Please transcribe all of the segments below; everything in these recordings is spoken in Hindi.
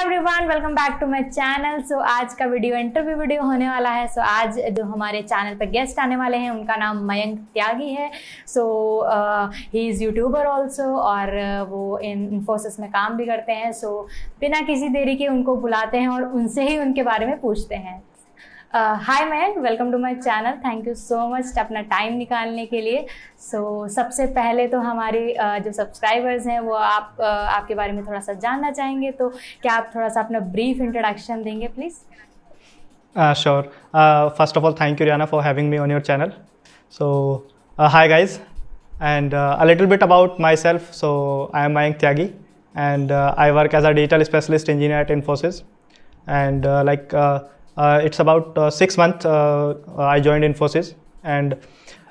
Everyone welcome back to my channel so आज का वीडियो इंटरव्यू वीडियो होने वाला है सो so, आज जो हमारे चैनल पर गेस्ट आने वाले हैं उनका नाम मयंक त्यागी है so he is YouTuber also और uh, वो इन इन्फोसिस में काम भी करते हैं सो so, बिना किसी देरी के उनको बुलाते हैं और उनसे ही उनके बारे में पूछते हैं hi man welcome to my channel thank you so much अपना टाइम निकालने के लिए सो so, सबसे पहले तो हमारे uh, जो सब्सक्राइबर्स हैं वो आप uh, आपके बारे में थोड़ा सा जानना चाहेंगे तो क्या आप थोड़ा सा अपना ब्रीफ इंट्रोडक्शन देंगे please sure first of all thank you Riyana for having me on your channel so hi guys and a little bit about myself so I am Mayank Tyagi and I work as a digital specialist engineer at Infosys and like Uh, it's about uh, six months uh, I joined Infosys and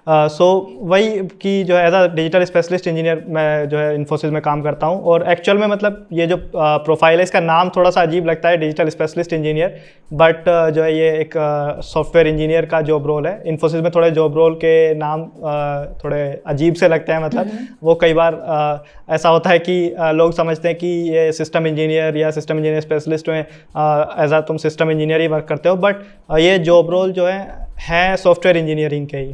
so uh, so, वही कि जो है as a digital specialist engineer मैं जो है इन्फोसिस में काम करता हूँ और एक्चुअल में मतलब ये जो प्रोफाइल uh, है इसका नाम थोड़ा सा अजीब लगता है डिजिटल स्पेशलिस्ट इंजीनियर बट जो है ये एक सॉफ्टवेयर uh, इंजीनियर का जॉब रोल है इन्फोसिस में थोड़े जॉब रोल के नाम uh, थोड़े अजीब से लगते हैं मतलब हम्म। वो कई बार ऐसा होता है कि लोग समझते हैं कि ये सिस्टम इंजीनियर या सिस्टम इंजीनियर स्पेशलिस्ट में एज आ तुम सिस्टम इंजीनियर ही वर्क करते हो बट ये जॉब रोल जो है हैं सॉफ्टवेयर इंजीनियरिंग के ही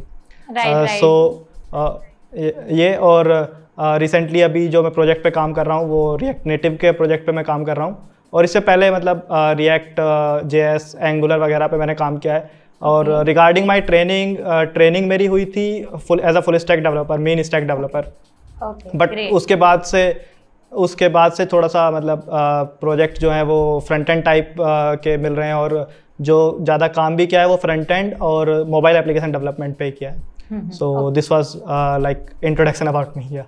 सो uh, uh, ये और रिसेंटली uh, अभी जो मैं प्रोजेक्ट पे काम कर रहा हूँ वो रिएक्ट नेटिव के प्रोजेक्ट पे मैं काम कर रहा हूँ और इससे पहले मतलब रिएक्ट जे एस एंगुलर वगैरह पे मैंने काम किया है और रिगार्डिंग माई ट्रेनिंग ट्रेनिंग मेरी हुई थी full as a full stack developer MEAN stack developer but उसके बाद से उसके बाद से थोड़ा सा मतलब प्रोजेक्ट जो है वो फ्रंट एंड टाइप के मिल रहे हैं और जो ज़्यादा काम भी किया है वो फ्रंट एंड और मोबाइल एप्लीकेशन डेवलपमेंट पे किया है Mm-hmm. So okay. this was uh, like introduction about me. Yeah.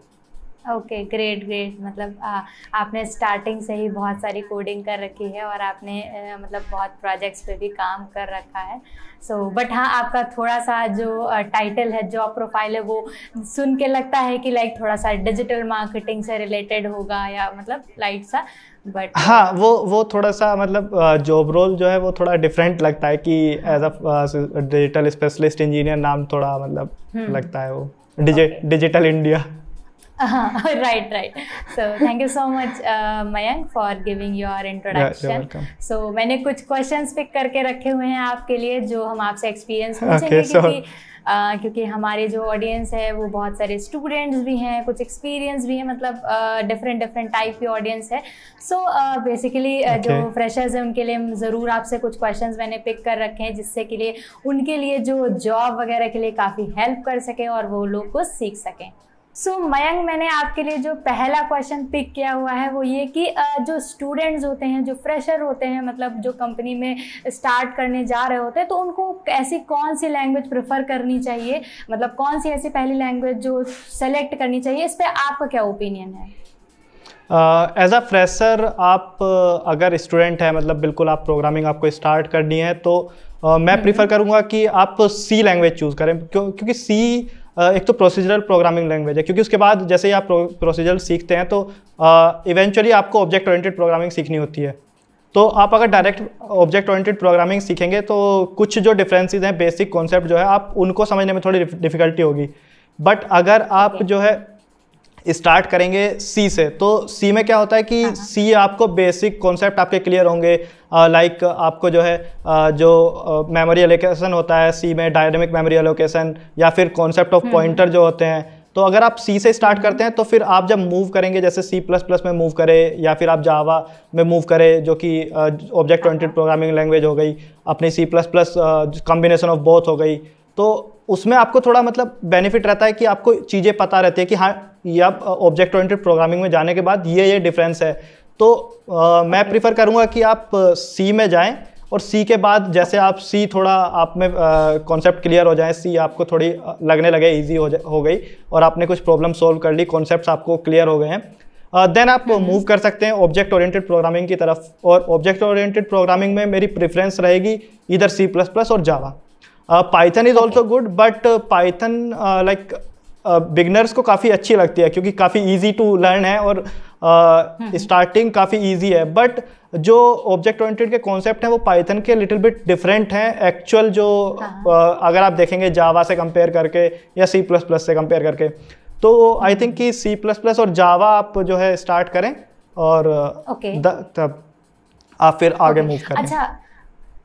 Okay great great मतलब आ, आपने स्टार्टिंग से ही बहुत सारी कोडिंग कर रखी है और आपने आ, मतलब बहुत प्रोजेक्ट्स पे भी काम कर रखा है सो so, बट हाँ आपका थोड़ा सा जो टाइटल है जॉब प्रोफाइल है वो सुन के लगता है कि लाइक थोड़ा सा डिजिटल मार्केटिंग से रिलेटेड होगा या मतलब लाइट सा बट हाँ वो वो थोड़ा सा मतलब जॉब रोल जो है वो थोड़ा डिफरेंट लगता है कि as a digital specialist engineer नाम थोड़ा मतलब हम्म। लगता है वो digital India Uh, right, right. So thank you so much, uh, Mayank, for giving your introduction. Yeah, so मैंने कुछ questions pick करके रखे हुए हैं आपके लिए जो हम आपसे experience पूछेंगे okay, क्योंकि so... uh, क्योंकि हमारे जो ऑडियंस है वो बहुत सारे स्टूडेंट्स भी हैं कुछ एक्सपीरियंस भी मतलब, uh, है मतलब डिफरेंट डिफरेंट टाइप की ऑडियंस है सो बेसिकली जो फ्रेशर्स हैं उनके लिए ज़रूर आपसे कुछ क्वेश्चंस मैंने पिक कर रखे हैं जिससे के लिए उनके लिए जो जॉब वगैरह के लिए काफ़ी हेल्प कर सके और वो लोग कुछ सीख सकें सो so, मयंक मैंने आपके लिए जो पहला क्वेश्चन पिक किया हुआ है वो ये कि जो स्टूडेंट्स होते हैं जो फ्रेशर होते हैं मतलब जो कंपनी में स्टार्ट करने जा रहे होते हैं तो उनको ऐसी कौन सी लैंग्वेज प्रेफर करनी चाहिए मतलब कौन सी ऐसी पहली लैंग्वेज जो सेलेक्ट करनी चाहिए इस पर आपका क्या ओपिनियन है एज अ फ्रेशर आप अगर स्टूडेंट हैं मतलब बिल्कुल आप प्रोग्रामिंग आपको स्टार्ट करनी है तो uh, मैं प्रीफर हम्म। करूँगा कि आप सी लैंग्वेज चूज़ करें क्यों क्योंकि सी एक तो प्रोसीजरल प्रोग्रामिंग लैंग्वेज है क्योंकि उसके बाद जैसे ही आप प्रोसीजरल सीखते हैं तो इवेंचुअली आपको ऑब्जेक्ट ओरिएंटेड प्रोग्रामिंग सीखनी होती है तो आप अगर डायरेक्ट ऑब्जेक्ट ओरिएंटेड प्रोग्रामिंग सीखेंगे तो कुछ जो डिफरेंसेस हैं बेसिक कॉन्सेप्ट जो है आप उनको समझने में थोड़ी डिफिकल्टी होगी बट अगर आप जो है स्टार्ट करेंगे सी से तो सी में क्या होता है कि सी हाँ, हाँ। आपको बेसिक कॉन्सेप्ट आपके क्लियर होंगे लाइक आपको जो है जो मेमोरी एलोकेशन होता है सी में डायनेमिक मेमोरी एलोकेशन या फिर कॉन्सेप्ट ऑफ पॉइंटर जो होते हैं तो अगर आप सी से स्टार्ट करते हैं तो फिर आप जब मूव करेंगे जैसे सी प्लस प्लस में मूव करें या फिर आप जावा में मूव करें जो कि ऑब्जेक्ट ओरिएंटेड प्रोग्रामिंग लैंग्वेज हो गई अपनी C plus plus combination of both हो गई तो उसमें आपको थोड़ा मतलब बेनिफिट रहता है कि आपको चीज़ें पता रहती है कि हाँ ये आप ऑब्जेक्ट ओरिएंटेड प्रोग्रामिंग में जाने के बाद ये ये डिफरेंस है तो आ, मैं प्रीफर करूँगा कि आप सी में जाएँ और सी के बाद जैसे आप सी थोड़ा आप में कॉन्सेप्ट क्लियर हो जाए सी आपको थोड़ी लगने लगे ईजी हो हो गई और आपने कुछ प्रॉब्लम सॉल्व कर ली कॉन्सेप्ट आपको क्लियर हो गए हैं देन आप मूव mm-hmm. कर सकते हैं ऑब्जेक्ट ओरिएंटेड प्रोग्रामिंग की तरफ और ऑब्जेक्ट ओरिएंटेड प्रोग्रामिंग में मेरी प्रेफरेंस रहेगी इधर सी प्लस प्लस और Java Python is also good but Python like beginners को काफ़ी अच्छी लगती है क्योंकि काफ़ी ईजी टू लर्न है और स्टार्टिंग काफ़ी ईजी है बट जो ऑब्जेक्ट ओरिएंटेड के कॉन्सेप्ट हैं वो पाइथन के लिटिल बिट डिफरेंट हैं एक्चुअल जो हाँ। uh, अगर आप देखेंगे जावा से कंपेयर करके या सी प्लस प्लस से कंपेयर करके तो आई थिंक कि सी प्लस प्लस और जावा आप जो है स्टार्ट करें और uh, okay. द, तब आप फिर आगे मूव okay. करें अच्छा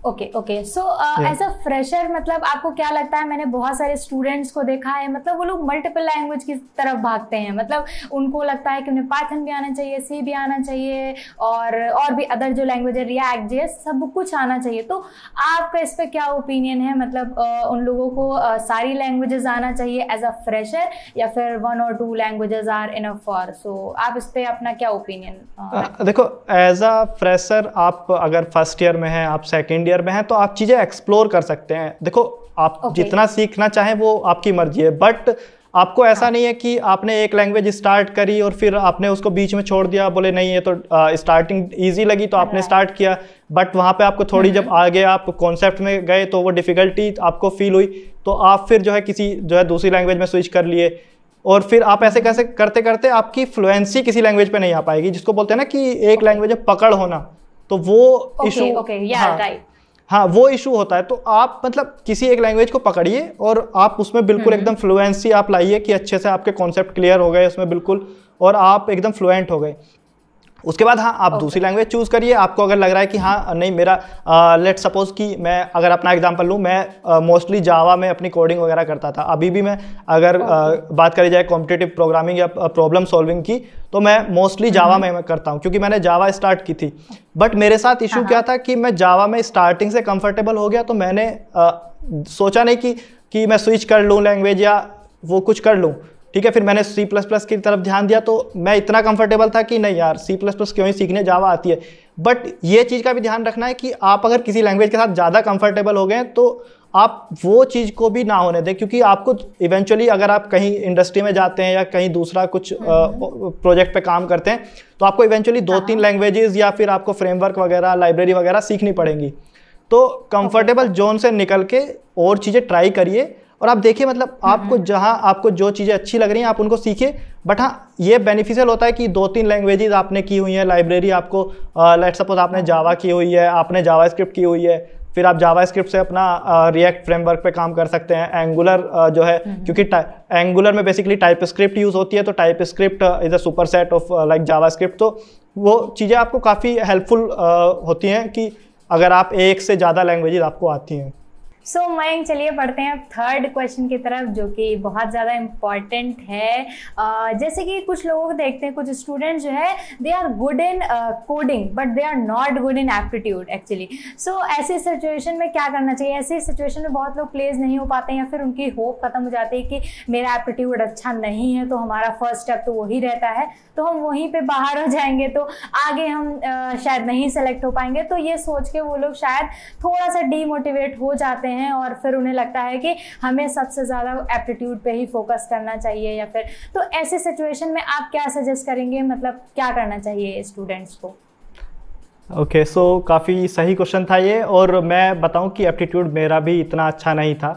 okay okay so as a fresher मतलब आपको क्या लगता है मैंने बहुत सारे स्टूडेंट्स को देखा है मतलब वो लोग मल्टीपल लैंग्वेज की तरफ भागते हैं मतलब उनको लगता है कि उन्हें पाइथन भी आना चाहिए सी भी आना चाहिए और और भी अदर जो लैंग्वेज है रिएक्ट जी सब कुछ आना चाहिए तो आपका इस पर क्या ओपिनियन है मतलब uh, उन लोगों को uh, सारी लैंग्वेजेस आना चाहिए एज अ फ्रेशर या फिर वन और two languages are in for so आप इस पर अपना क्या ओपिनियन uh, देखो एज अ फ्रेशर आप अगर फर्स्ट ईयर में हैं आप सेकेंड ईयर में हैं तो आप चीज़ें एक्सप्लोर कर सकते हैं देखो आप okay. जितना सीखना चाहें वो आपकी मर्जी है बट आपको ऐसा हाँ। नहीं है कि आपने एक लैंग्वेज स्टार्ट करी और फिर आपने उसको बीच में छोड़ दिया बोले नहीं ये तो स्टार्टिंग इजी लगी तो आपने स्टार्ट किया बट वहाँ पे आपको थोड़ी हम्म। जब आगे आप कॉन्सेप्ट में गए तो वो डिफ़िकल्टी आपको फील हुई तो आप फिर जो है किसी जो है दूसरी लैंग्वेज में स्विच कर लिए और फिर आप ऐसे हम्म। कैसे करते करते आपकी फ्लुएंसी किसी लैंग्वेज पर नहीं आ पाएगी जिसको बोलते हैं ना कि एक लैंग्वेज में पकड़ होना तो वो इशू ओके राइट हाँ वो इशू होता है तो आप मतलब किसी एक लैंग्वेज को पकड़िए और आप उसमें बिल्कुल हम्म। एकदम फ्लुएंसी आप लाइए कि अच्छे से आपके कॉन्सेप्ट क्लियर हो गए उसमें बिल्कुल और आप एकदम फ्लुएंट हो गए उसके बाद हाँ आप okay. दूसरी लैंग्वेज चूज़ करिए आपको अगर लग रहा है कि हाँ नहीं मेरा लेट सपोज कि मैं अगर अपना एग्जांपल लूँ मैं मोस्टली uh, जावा में अपनी कोडिंग वगैरह करता था अभी भी मैं अगर okay. uh, बात करी जाए कॉम्पिटेटिव प्रोग्रामिंग या प्रॉब्लम सॉल्विंग की तो मैं मोस्टली जावा mm-hmm. में करता हूँ क्योंकि मैंने जावा स्टार्ट की थी बट मेरे साथ इशू हाँ, क्या हाँ। था कि मैं जावा में स्टार्टिंग से कंफर्टेबल हो गया तो मैंने uh, सोचा नहीं कि कि मैं स्विच कर लूँ लैंग्वेज या वो कुछ कर लूँ ठीक है फिर मैंने सी प्लस प्लस की तरफ ध्यान दिया तो मैं इतना कंफर्टेबल था कि नहीं यार सी प्लस प्लस क्यों ही सीखने जावा आती है बट ये चीज़ का भी ध्यान रखना है कि आप अगर किसी लैंग्वेज के साथ ज़्यादा कंफर्टेबल हो गए तो आप वो चीज़ को भी ना होने दें क्योंकि आपको इवेंचुअली अगर आप कहीं इंडस्ट्री में जाते हैं या कहीं दूसरा कुछ प्रोजेक्ट हम्म, हम्म। पे काम करते हैं तो आपको इवेंचुअली दो हाँ। तीन लैंग्वेजेस या फिर आपको फ्रेमवर्क वगैरह लाइब्रेरी वगैरह सीखनी पड़ेंगी तो कंफर्टेबल जोन से निकल के और चीज़ें ट्राई करिए और आप देखिए मतलब हम्म, आपको हम्म। जहाँ आपको जो चीज़ें अच्छी लग रही हैं आप उनको सीखे बट हाँ ये बेनिफिशियल होता है कि दो तीन लैंग्वेजेज आपने की हुई हैं लाइब्रेरी आपको लेट सपोज आपने जावा हाँ। की हुई है आपने जावा स्क्रिप्ट की हुई है फिर आप जावा स्क्रिप्ट से अपना रिएक्ट फ्रेमवर्क पे काम कर सकते हैं एंगुलर जो है हम्म। क्योंकि एंगुलर में बेसिकली टाइप स्क्रिप्ट यूज़ होती है तो TypeScript is a superset of like JavaScript तो वो चीज़ें आपको काफ़ी हेल्पफुल होती हैं कि अगर आप एक से ज़्यादा लैंग्वेजेज आपको आती हैं सो so, मयंक चलिए पढ़ते हैं थर्ड क्वेश्चन की तरफ जो कि बहुत ज़्यादा इम्पॉर्टेंट है uh, जैसे कि कुछ लोगों को देखते हैं कुछ स्टूडेंट जो है they are good in coding but they are not good in aptitude actually so ऐसी सिचुएशन में क्या करना चाहिए ऐसी सिचुएशन में बहुत लोग प्लेज नहीं हो पाते हैं या फिर उनकी होप खत्म हो जाती है कि मेरा एप्टीट्यूड अच्छा नहीं है तो हमारा फर्स्ट स्टेप तो वही रहता है तो हम वहीं पे बाहर हो जाएंगे तो आगे हम शायद नहीं सेलेक्ट हो पाएंगे तो ये सोच के वो लोग शायद थोड़ा सा डीमोटिवेट हो जाते हैं और फिर उन्हें लगता है कि हमें सबसे ज़्यादा एप्टीट्यूड पे ही फोकस करना चाहिए या फिर तो ऐसे सिचुएशन में आप क्या सजेस्ट करेंगे मतलब क्या करना चाहिए स्टूडेंट्स को ओके okay, सो so, काफ़ी सही क्वेश्चन था ये और मैं बताऊं कि एप्टीट्यूड मेरा भी इतना अच्छा नहीं था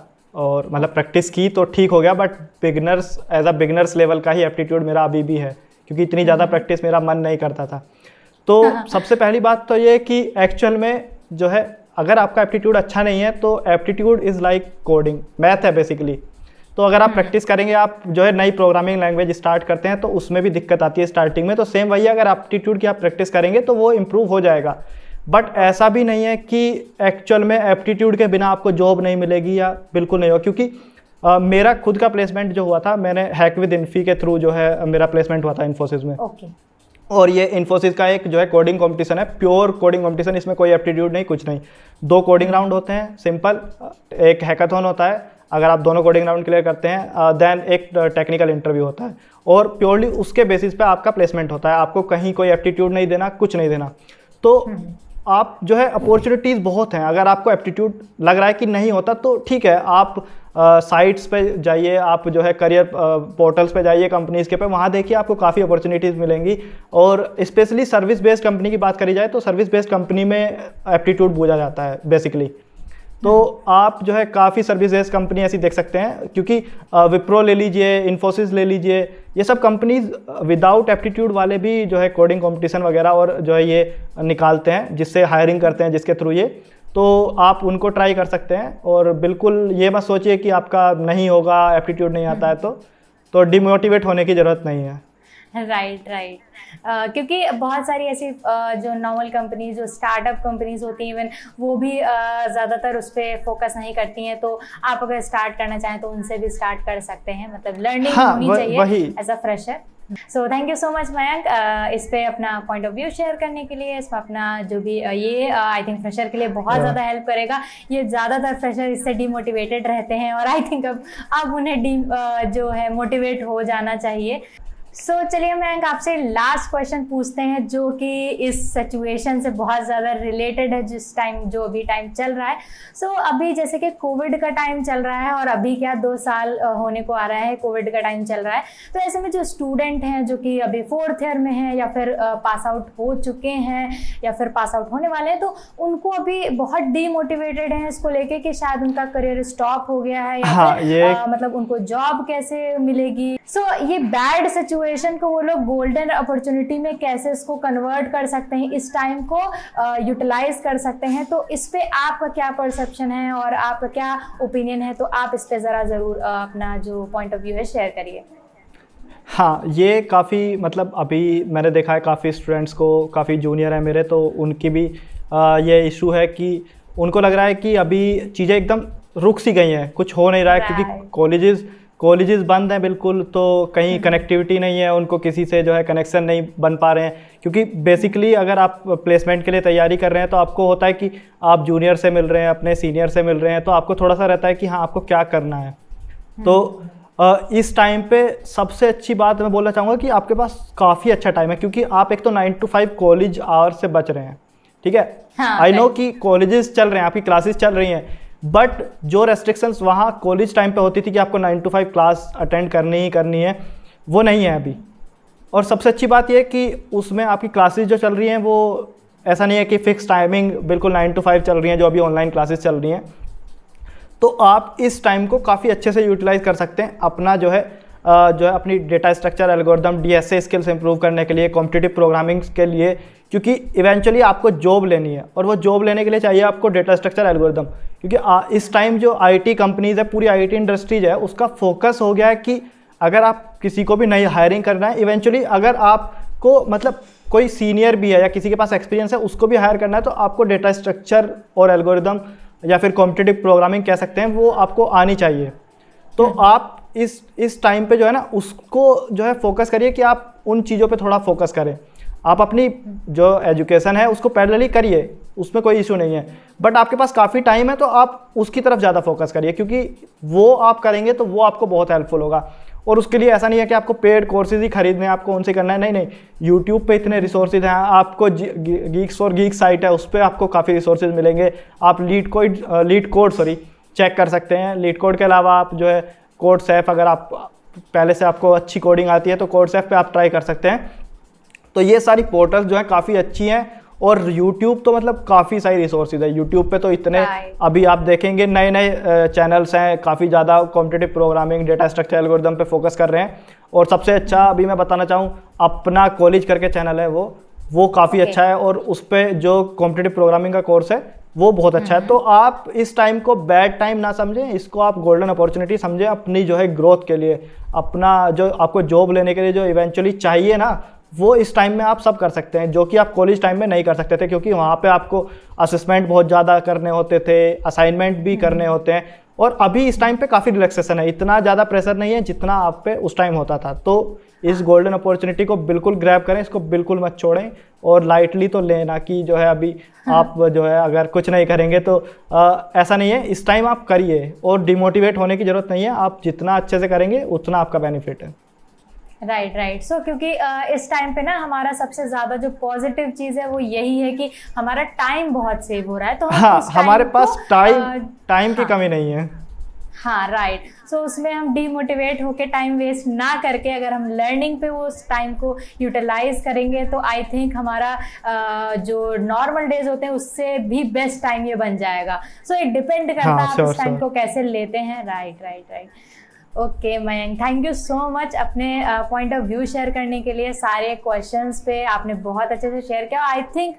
और मतलब प्रैक्टिस की तो ठीक हो गया but beginners as a beginners level का ही एप्टीट्यूड मेरा अभी भी है क्योंकि इतनी ज़्यादा हम्म। प्रैक्टिस मेरा मन नहीं करता था तो हाँ। सबसे पहली बात तो ये कि एक्चुअल में जो है अगर आपका एप्टीट्यूड अच्छा नहीं है तो aptitude is like coding math है बेसिकली तो अगर आप प्रैक्टिस हम्म। करेंगे आप जो है नई प्रोग्रामिंग लैंग्वेज स्टार्ट करते हैं तो उसमें भी दिक्कत आती है स्टार्टिंग में तो सेम वही अगर एप्टीट्यूड की आप प्रैक्टिस करेंगे तो वो इम्प्रूव हो जाएगा बट ऐसा भी नहीं है कि एक्चुअल में एप्टीट्यूड के बिना आपको जॉब नहीं मिलेगी या बिल्कुल नहीं हो क्योंकि मेरा खुद का प्लेसमेंट जो हुआ था मैंने हैक विद इन्फी के थ्रू जो है मेरा प्लेसमेंट हुआ था इन्फोसिस में और ये इन्फोसिस का एक जो है कोडिंग कंपटीशन है प्योर कोडिंग कंपटीशन इसमें कोई एप्टीट्यूड नहीं कुछ नहीं दो कोडिंग राउंड होते हैं सिंपल एक हैकाथॉन होता है अगर आप दोनों कोडिंग राउंड क्लियर करते हैं देन एक टेक्निकल इंटरव्यू होता है और प्योरली उसके बेसिस पे आपका प्लेसमेंट होता है आपको कहीं कोई एप्टीट्यूड नहीं देना कुछ नहीं देना तो हम्म। आप जो है अपॉर्चुनिटीज़ बहुत हैं अगर आपको एप्टीट्यूड लग रहा है कि नहीं होता तो ठीक है आप साइट्स पे जाइए आप जो है करियर पोर्टल्स पे जाइए कंपनीज़ के पे वहाँ देखिए आपको काफ़ी अपॉर्चुनिटीज़ मिलेंगी और स्पेशली सर्विस बेस्ड कंपनी की बात करी जाए तो सर्विस बेस्ड कंपनी में एप्टीट्यूड बोझा जाता है बेसिकली तो आप जो है काफ़ी सर्विस बेस्ड कंपनी ऐसी देख सकते हैं क्योंकि विप्रो ले लीजिए इन्फोसिस ले लीजिए ये सब कंपनीज विदाउट एप्टीट्यूड वाले भी जो है कोडिंग कंपटीशन वगैरह और जो है ये निकालते हैं जिससे हायरिंग करते हैं जिसके थ्रू ये तो आप उनको ट्राई कर सकते हैं और बिल्कुल ये मत सोचिए कि आपका नहीं होगा एप्टीट्यूड नहीं आता है तो तो डिमोटिवेट होने की ज़रूरत नहीं है right right, right right. uh, क्योंकि बहुत सारी ऐसी uh, जो नॉर्मल कंपनीज जो स्टार्टअप कंपनीज होती हैं इवन वो भी uh, ज़्यादातर उस पर फोकस नहीं करती हैं तो आप अगर स्टार्ट करना चाहें तो उनसे भी स्टार्ट कर सकते हैं मतलब लर्निंग हाँ, होनी हाँ, चाहिए as a fresher so thank you so much Mayank इस पे अपना पॉइंट ऑफ व्यू शेयर करने के लिए पर अपना जो भी uh, ये आई थिंक फ्रेशर के लिए बहुत ज़्यादा हेल्प करेगा ये ज़्यादातर फ्रेशर इससे डीमोटिवेटेड रहते हैं और आई थिंक अब अब उन्हें डी uh, जो है मोटिवेट हो जाना चाहिए सो so, चलिए मयंक आपसे लास्ट क्वेश्चन पूछते हैं जो कि इस सिचुएशन से बहुत ज़्यादा रिलेटेड है जिस टाइम जो अभी टाइम चल रहा है सो so, अभी जैसे कि कोविड का टाइम चल रहा है और अभी क्या दो साल होने को आ रहा है कोविड का टाइम चल रहा है तो ऐसे में जो स्टूडेंट हैं जो कि अभी फोर्थ ईयर में हैं या फिर पास आउट हो चुके हैं या फिर पास आउट होने वाले हैं तो उनको अभी बहुत डीमोटिवेटेड हैं इसको लेके कि शायद उनका करियर स्टॉप हो गया है या हाँ, फिर, ये... आ, मतलब उनको जॉब कैसे मिलेगी सो so, ये बैड सिचुएशन सिचुएशन को वो लोग गोल्डन अपॉर्चुनिटी में कैसे इसको कन्वर्ट कर सकते हैं इस टाइम को यूटिलाइज कर सकते हैं तो इस पर आपका क्या परसेप्शन है और आपका क्या ओपिनियन है तो आप इस पर ज़रा ज़रूर अपना जो पॉइंट ऑफ व्यू है शेयर करिए हाँ ये काफ़ी मतलब अभी मैंने देखा है काफ़ी स्टूडेंट्स को काफ़ी जूनियर है मेरे तो उनकी भी आ, ये इशू है कि उनको लग रहा है कि अभी चीज़ें एकदम रुक सी गई हैं कुछ हो नहीं रहा है क्योंकि कॉलेजेस कॉलेजेस बंद हैं बिल्कुल तो कहीं कनेक्टिविटी हम्म। नहीं है उनको किसी से जो है कनेक्शन नहीं बन पा रहे हैं क्योंकि बेसिकली अगर आप प्लेसमेंट के लिए तैयारी कर रहे हैं तो आपको होता है कि आप जूनियर से मिल रहे हैं अपने सीनियर से मिल रहे हैं तो आपको थोड़ा सा रहता है कि हाँ आपको क्या करना है हम्म। तो इस टाइम पे सबसे अच्छी बात मैं बोलना चाहूँगा कि आपके पास काफ़ी अच्छा टाइम है क्योंकि आप एक तो nine to five college hour से बच रहे हैं ठीक है आई हाँ, नो कि कॉलेजेस चल रहे हैं आपकी क्लासेस चल रही हैं बट जो रेस्ट्रिक्शंस वहाँ कॉलेज टाइम पे होती थी कि आपको nine to five class attend करनी ही करनी है वो नहीं है अभी और सबसे अच्छी बात यह कि उसमें आपकी क्लासेज जो चल रही हैं वो ऐसा नहीं है कि फ़िक्स टाइमिंग बिल्कुल नाइन टू फाइव चल रही हैं जो अभी ऑनलाइन क्लासेज चल रही हैं तो आप इस टाइम को काफ़ी अच्छे से यूटिलाइज कर सकते हैं अपना जो है जो है अपनी data structure algorithm D S A skills improve करने के लिए कॉम्पिटेटिव प्रोग्रामिंग के लिए क्योंकि इवेंचुअली आपको जॉब लेनी है और वो जॉब लेने के लिए चाहिए आपको डेटा स्ट्रक्चर एल्गोरिदम क्योंकि आ, इस टाइम जो आईटी कंपनीज है पूरी आईटी इंडस्ट्रीज है उसका फोकस हो गया है कि अगर आप किसी को भी नई हायरिंग करना है इवेंचुअली अगर आपको मतलब कोई सीनियर भी है या किसी के पास एक्सपीरियंस है उसको भी हायर करना है तो आपको डेटा स्ट्रक्चर और एल्गोरिदम या फिर कॉम्पिटेटिव प्रोग्रामिंग कह सकते हैं वो आपको आनी चाहिए तो आप इस इस टाइम पे जो है ना उसको जो है फोकस करिए कि आप उन चीज़ों पे थोड़ा फोकस करें आप अपनी जो एजुकेशन है उसको पैरेलली करिए उसमें कोई इशू नहीं है बट आपके पास काफ़ी टाइम है तो आप उसकी तरफ ज़्यादा फोकस करिए क्योंकि वो आप करेंगे तो वो आपको बहुत हेल्पफुल होगा और उसके लिए ऐसा नहीं है कि आपको पेड कोर्सेज ही खरीदने आपको उनसे करना है नहीं नहीं यूट्यूब पे इतने रिसोर्सेज हैं आपको गीक्स और गीक साइट है उस पर आपको काफ़ी रिसोर्सेज मिलेंगे आप LeetCode LeetCode sorry check कर सकते हैं लीड कोड के अलावा आप जो है कोड सेफ अगर आप पहले से आपको अच्छी कोडिंग आती है तो कोड सेफ पर आप ट्राई कर सकते हैं तो ये सारी पोर्टल्स जो है काफ़ी अच्छी हैं और YouTube तो मतलब काफ़ी सारी रिसोर्सेज है YouTube पे तो इतने अभी आप देखेंगे नए नए चैनल्स हैं काफ़ी ज़्यादा competitive programming data structure algorithm पे फोकस कर रहे हैं और सबसे अच्छा अभी मैं बताना चाहूँ अपना कॉलेज करके चैनल है वो वो काफ़ी okay. अच्छा है और उस पर जो कॉम्पिटेटिव प्रोग्रामिंग का कोर्स है वो बहुत अच्छा है हाँ। तो आप इस टाइम को बैड टाइम ना समझें इसको आप गोल्डन अपॉर्चुनिटी समझें अपनी जो है ग्रोथ के लिए अपना जो आपको जॉब लेने के लिए जो इवेंचुअली चाहिए ना वो इस टाइम में आप सब कर सकते हैं जो कि आप कॉलेज टाइम में नहीं कर सकते थे क्योंकि वहाँ पे आपको असेसमेंट बहुत ज़्यादा करने होते थे असाइनमेंट भी करने हम्म। होते हैं और अभी इस टाइम पे काफ़ी रिलैक्सेशन है इतना ज़्यादा प्रेशर नहीं है जितना आप पे उस टाइम होता था तो इस गोल्डन अपॉर्चुनिटी को बिल्कुल ग्रैब करें इसको बिल्कुल मत छोड़ें और लाइटली तो लेना कि जो है अभी हाँ। आप जो है अगर कुछ नहीं करेंगे तो आ, ऐसा नहीं है इस टाइम आप करिए और डिमोटिवेट होने की ज़रूरत नहीं है आप जितना अच्छे से करेंगे उतना आपका बेनिफिट है राइट राइट सो क्योंकि इस टाइम पे ना हमारा सबसे ज्यादा जो पॉजिटिव चीज है वो यही है कि हमारा टाइम बहुत सेव हो रहा है तो हम हाँ, हमारे पास टाइम टाइम की हाँ। कमी नहीं है हाँ राइट right. सो so, उसमें हम डीमोटिवेट होके टाइम वेस्ट ना करके अगर हम लर्निंग पे वो उस टाइम को यूटिलाइज करेंगे तो आई थिंक हमारा जो नॉर्मल डेज होते हैं उससे भी बेस्ट टाइम ये बन जाएगा सो इट डिपेंड करता है हाँ, आप sure, इस टाइम sure. को कैसे लेते हैं right right right okay Mayank thank you so much अपने पॉइंट ऑफ व्यू शेयर करने के लिए सारे क्वेश्चंस पे आपने बहुत अच्छे से शेयर किया आई थिंक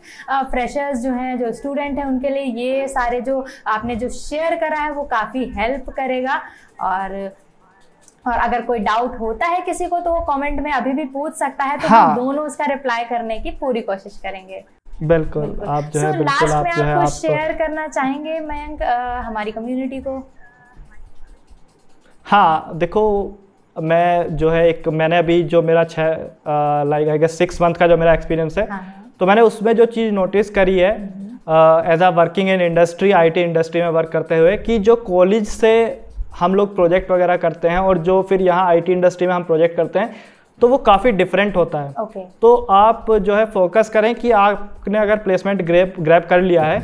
फ्रेशर्स जो हैं जो स्टूडेंट हैं उनके लिए ये सारे जो आपने जो शेयर करा है वो काफ़ी हेल्प करेगा और और अगर कोई डाउट होता है किसी को तो वो कमेंट में अभी भी पूछ सकता है तो हाँ। हम दोनों उसका रिप्लाई करने की पूरी कोशिश करेंगे बिल्कुल, बिल्कुल। आप जो so, है बिल्कुल आप जो है आप शेयर करना चाहेंगे मयंक uh, हमारी कम्युनिटी को हाँ देखो मैं जो है एक मैंने अभी जो मेरा छः like I guess six month का जो मेरा एक्सपीरियंस है हाँ। तो मैंने उसमें जो चीज़ नोटिस करी है as hmm. A working in industry IT industry में वर्क करते हुए कि जो कॉलेज से हम लोग प्रोजेक्ट वगैरह करते हैं और जो फिर यहाँ आईटी इंडस्ट्री में हम प्रोजेक्ट करते हैं तो वो काफ़ी डिफरेंट होता है okay. तो आप जो है फोकस करें कि आपने अगर प्लेसमेंट ग्रेप ग्रैप कर लिया है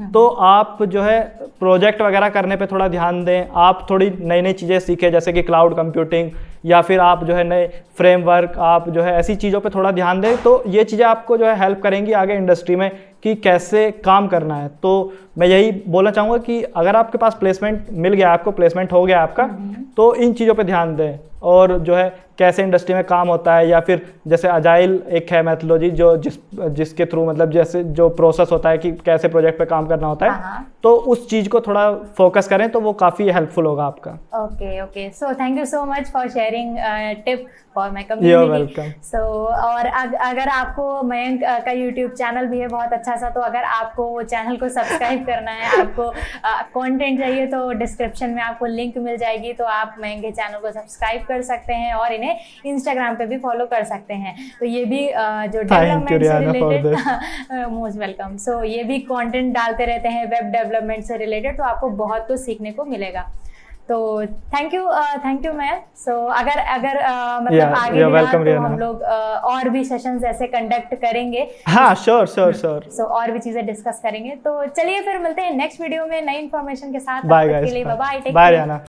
हम्म। तो आप जो है प्रोजेक्ट वगैरह करने पे थोड़ा ध्यान दें आप थोड़ी नई नई चीज़ें सीखें जैसे कि क्लाउड कंप्यूटिंग या फिर आप जो है नए फ्रेमवर्क आप जो है ऐसी चीज़ों पे थोड़ा ध्यान दें तो ये चीज़ें आपको जो है हेल्प करेंगी आगे इंडस्ट्री में कि कैसे काम करना है तो मैं यही बोलना चाहूँगा कि अगर आपके पास प्लेसमेंट मिल गया आपको प्लेसमेंट हो गया आपका हम्म। तो इन चीज़ों पर ध्यान दें और जो है कैसे इंडस्ट्री में काम होता है या फिर जैसे अजाइल एक है मैथोलॉजी जो जिस जिसके थ्रू मतलब जैसे जो प्रोसेस होता है कि कैसे प्रोजेक्ट पे काम करना होता है हाँ, हाँ। तो उस चीज़ को थोड़ा फोकस करें तो वो काफ़ी हेल्पफुल होगा आपका okay okay so thank you so much for sharing tip for my community so और अग, अगर आपको मयंक का यूट्यूब चैनल भी है बहुत अच्छा सा तो अगर आपको वो चैनल को सब्सक्राइब करना है आपको कंटेंट चाहिए तो डिस्क्रिप्शन में आपको लिंक मिल जाएगी तो आप मयंक के चैनल को सब्सक्राइब कर सकते हैं और इन्हें इंस्टाग्राम पे भी फॉलो कर सकते हैं तो ये भी जो development related most welcome so ये भी कंटेंट डालते रहते हैं वेब डेवलपमेंट से रिलेटेड तो आपको बहुत कुछ सीखने को मिलेगा तो thank you thank you ma'am so अगर अगर uh, मतलब yeah, आगे yeah, तो हम लोग uh, और भी सेशंस ऐसे कंडक्ट करेंगे हाँ श्योर श्योर श्योर सो और भी चीजें डिस्कस करेंगे तो चलिए फिर मिलते हैं नेक्स्ट वीडियो में नई इन्फॉर्मेशन के साथ बाय बाय बाय बाय